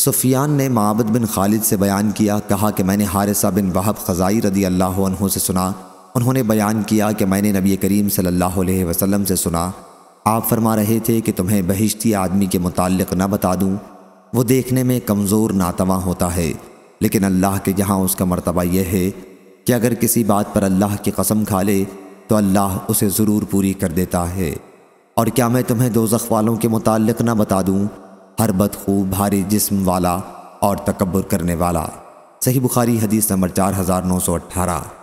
सुफियान ने माबद बिन खालिद से बयान किया कहा कि मैंने हारिसा बिन वहब ख़ज़ाई रदी अल्लाह से सुना उन्होंने बयान किया कि मैंने नबी करीम सल्लल्लाहु अलैहि वसल्लम से सुना आप फरमा रहे थे कि तुम्हें बहिश्ती आदमी के मुतक़ न बता दूँ वो देखने में कमज़ोर नातवा होता है लेकिन अल्लाह के जहाँ उसका मरतबा यह है कि अगर किसी बात पर अल्लाह की कसम खा ले तो अल्लाह उसे ज़रूर पूरी कर देता है और क्या मैं तुम्हें दो वालों के मुतक़ न बता दूँ हर बदखू भारी जिस्म वाला और तकबर करने वाला सही बुखारी हदीस नंबर चार हज़ार नौ सौ अट्ठारह